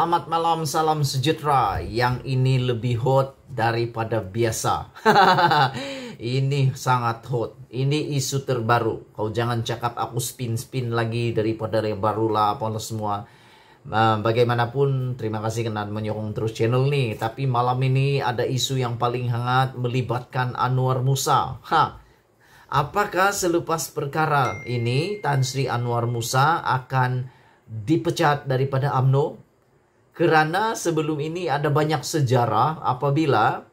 Selamat malam, salam sejahtera. Yang ini lebih hot daripada biasa. ini sangat hot. Ini isu terbaru. Kau jangan cakap aku spin-spin lagi daripada yang baru lah apa semua. Nah, bagaimanapun, terima kasih karena menyokong terus channel ini. Tapi malam ini ada isu yang paling hangat melibatkan Anwar Musa. Ha. Apakah selepas perkara ini Tan Sri Anwar Musa akan dipecat daripada AMNO? Kerana sebelum ini ada banyak sejarah apabila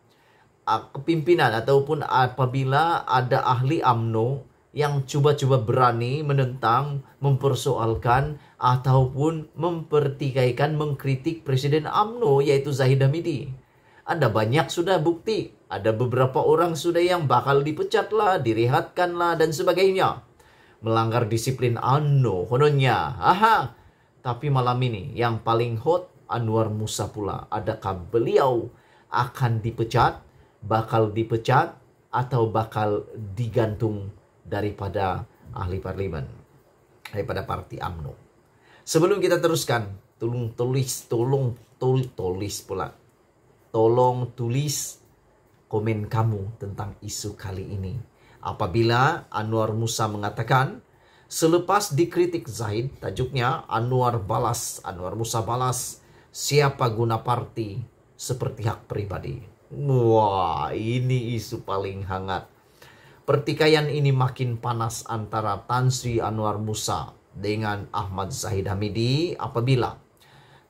kepimpinan ataupun apabila ada ahli AMNO yang cuba-cuba berani menentang, mempersoalkan ataupun mempertikaikan mengkritik Presiden AMNO yaitu Zahid Hamidi. Ada banyak sudah bukti, ada beberapa orang sudah yang bakal dipecat lah, direhatkan lah dan sebagainya. Melanggar disiplin AMNO, kononnya. Aha, tapi malam ini yang paling hot Anwar Musa pula. Adakah beliau akan dipecat, bakal dipecat, atau bakal digantung daripada ahli parlimen, daripada parti AMNO. Sebelum kita teruskan, tolong tulis, tolong tul, tulis pula. Tolong tulis komen kamu tentang isu kali ini. Apabila Anwar Musa mengatakan, selepas dikritik Zaid, tajuknya Anwar balas, Anwar Musa balas, siapa guna parti seperti hak pribadi. Wah, ini isu paling hangat. Pertikaian ini makin panas antara Tan Sri Anwar Musa dengan Ahmad Zahid Hamidi apabila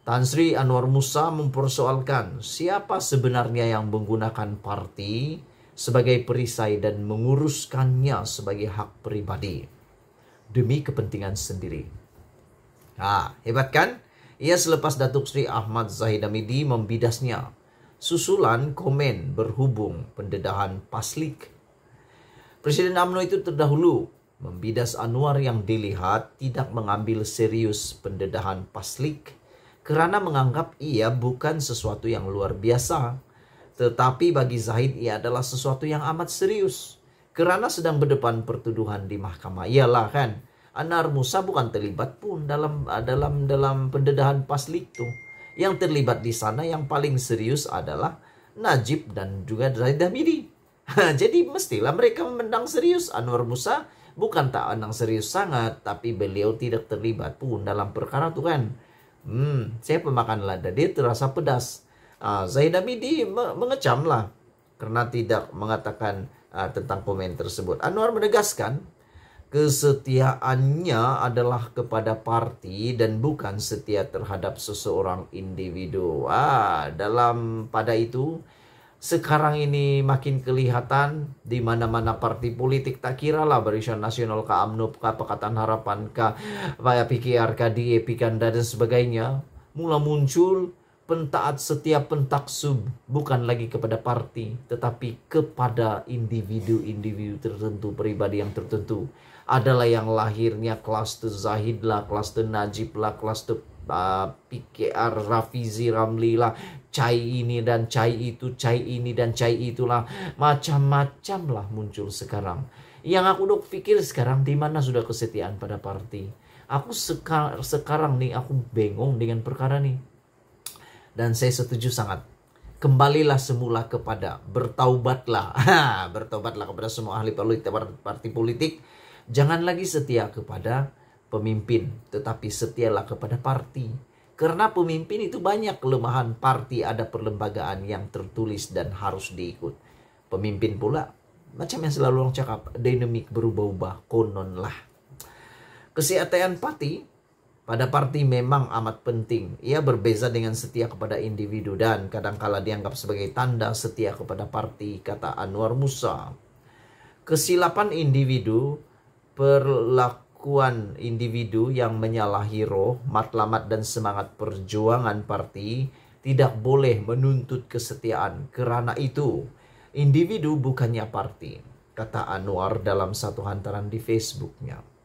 Tan Sri Anwar Musa mempersoalkan siapa sebenarnya yang menggunakan parti sebagai perisai dan menguruskannya sebagai hak pribadi demi kepentingan sendiri. Nah, hebat kan? Ia selepas Datuk Sri Ahmad Zahid Hamidi membidasnya. Susulan komen berhubung pendedahan Paslik. Presiden UMNO itu terdahulu membidas Anwar yang dilihat tidak mengambil serius pendedahan Paslik kerana menganggap ia bukan sesuatu yang luar biasa. Tetapi bagi Zahid ia adalah sesuatu yang amat serius kerana sedang berdepan pertuduhan di mahkamah lah kan Anar Musa bukan terlibat pun dalam ah, dalam dalam pendedahan Paslik itu. Yang terlibat di sana yang paling serius adalah Najib dan juga Zaid Hamidi. Jadi mestilah mereka memandang serius Anwar Musa bukan tak menang serius sangat tapi beliau tidak terlibat pun dalam perkara itu kan. Hmm, saya pemakan lada dia terasa pedas. Uh, ah, Zaid Hamidi me mengecamlah karena tidak mengatakan uh, tentang komen tersebut. Anwar menegaskan kesetiaannya adalah kepada parti dan bukan setia terhadap seseorang individu. Ah, dalam pada itu sekarang ini makin kelihatan di mana-mana parti politik tak kira lah Barisan Nasional ke AMNO ka Pakatan Harapan ka PKR ke DAP dan sebagainya mula muncul pentaat setiap pentaksub bukan lagi kepada parti tetapi kepada individu-individu tertentu pribadi yang tertentu adalah yang lahirnya kelas tu Zahid lah kelas tu Najib lah kelas tu uh, ah, PKR Rafizi Ramli lah cai ini dan cai itu cai ini dan cai itulah macam-macam lah muncul sekarang yang aku dok pikir sekarang di mana sudah kesetiaan pada parti aku seka sekarang nih aku bengong dengan perkara nih dan saya setuju sangat. Kembalilah semula kepada bertaubatlah. bertaubatlah kepada semua ahli politik, parti politik. Jangan lagi setia kepada pemimpin, tetapi setialah kepada parti. Karena pemimpin itu banyak kelemahan parti ada perlembagaan yang tertulis dan harus diikut. Pemimpin pula macam yang selalu orang cakap, dinamik berubah-ubah, kononlah. Kesehatan parti pada parti memang amat penting. Ia berbeza dengan setia kepada individu dan kadangkala dianggap sebagai tanda setia kepada parti, kata Anwar Musa. Kesilapan individu, perlakuan individu yang menyalahi roh, matlamat dan semangat perjuangan parti tidak boleh menuntut kesetiaan. Karena itu, individu bukannya parti, kata Anwar dalam satu hantaran di Facebooknya.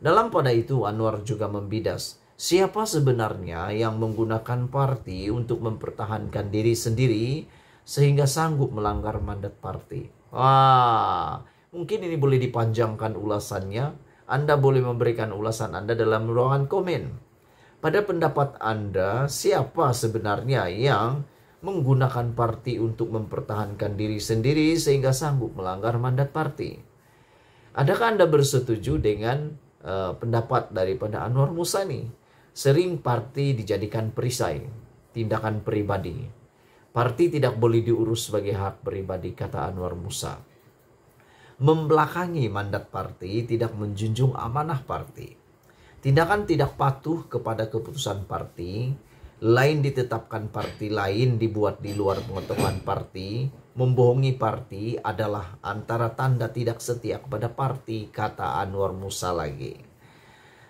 Dalam pada itu Anwar juga membidas siapa sebenarnya yang menggunakan parti untuk mempertahankan diri sendiri sehingga sanggup melanggar mandat parti. Wah, mungkin ini boleh dipanjangkan ulasannya. Anda boleh memberikan ulasan Anda dalam ruangan komen. Pada pendapat Anda, siapa sebenarnya yang menggunakan parti untuk mempertahankan diri sendiri sehingga sanggup melanggar mandat parti? Adakah Anda bersetuju dengan Eh, pendapat daripada Anwar Musa nih Sering parti dijadikan perisai, tindakan pribadi. Parti tidak boleh diurus sebagai hak pribadi, kata Anwar Musa. Membelakangi mandat parti tidak menjunjung amanah parti. Tindakan tidak patuh kepada keputusan parti lain ditetapkan parti, lain dibuat di luar pengetahuan parti, membohongi partai adalah antara tanda tidak setia kepada parti, kata Anwar Musa lagi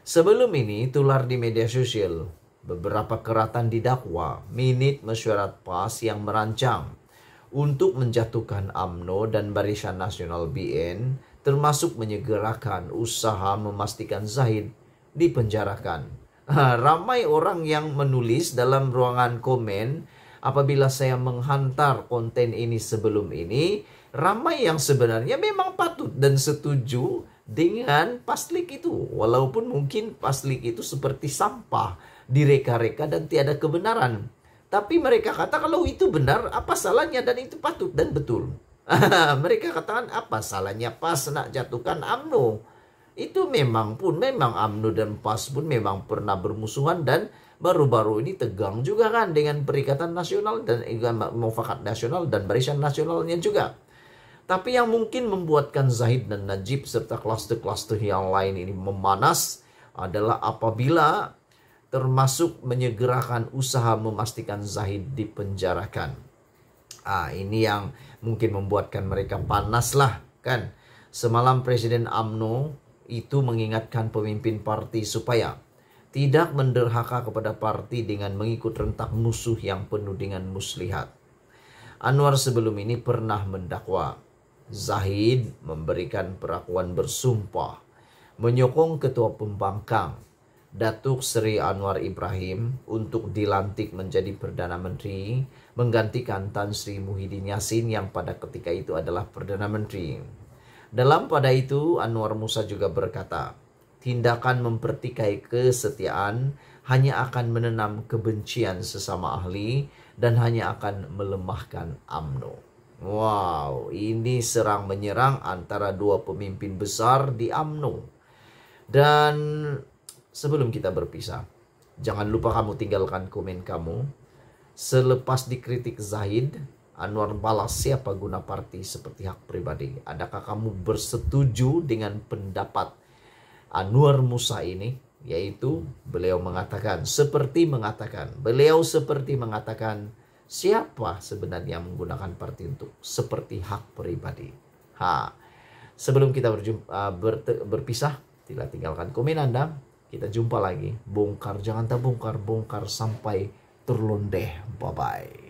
sebelum ini tular di media sosial beberapa keratan didakwa minit mesyuarat PAS yang merancang untuk menjatuhkan AMNO dan Barisan Nasional BN termasuk menyegerakan usaha memastikan Zahid dipenjarakan ramai orang yang menulis dalam ruangan komen apabila saya menghantar konten ini sebelum ini ramai yang sebenarnya memang patut dan setuju dengan paslik itu walaupun mungkin paslik itu seperti sampah direka-reka dan tiada kebenaran tapi mereka kata kalau itu benar apa salahnya dan itu patut dan betul mereka katakan apa salahnya pas nak jatuhkan AMNO itu memang pun memang amnu dan PAS pun memang pernah bermusuhan dan baru-baru ini tegang juga kan dengan Perikatan Nasional dan Mufakat Nasional dan Barisan Nasionalnya juga. Tapi yang mungkin membuatkan Zahid dan Najib serta kluster-kluster yang lain ini memanas adalah apabila termasuk menyegerakan usaha memastikan Zahid dipenjarakan. Ah, ini yang mungkin membuatkan mereka panas lah kan. Semalam Presiden AMNO itu mengingatkan pemimpin parti supaya tidak menderhaka kepada parti dengan mengikut rentak musuh yang penuh dengan muslihat. Anwar sebelum ini pernah mendakwa. Zahid memberikan perakuan bersumpah, menyokong ketua pembangkang, Datuk Seri Anwar Ibrahim untuk dilantik menjadi Perdana Menteri menggantikan Tan Sri Muhyiddin Yassin yang pada ketika itu adalah Perdana Menteri. Dalam pada itu Anwar Musa juga berkata, tindakan mempertikai kesetiaan hanya akan menanam kebencian sesama ahli dan hanya akan melemahkan AMNO. Wow, ini serang menyerang antara dua pemimpin besar di AMNO. Dan sebelum kita berpisah, jangan lupa kamu tinggalkan komen kamu. Selepas dikritik Zahid, Anwar balas siapa guna parti seperti hak pribadi. Adakah kamu bersetuju dengan pendapat Anwar Musa ini? Yaitu beliau mengatakan, seperti mengatakan, beliau seperti mengatakan, siapa sebenarnya menggunakan parti untuk seperti hak pribadi. Ha. Sebelum kita berjumpa, ah, ber, berpisah, tidak tinggalkan komen Anda. Kita jumpa lagi. Bongkar, jangan tak bongkar, bongkar sampai terlondeh. Bye-bye.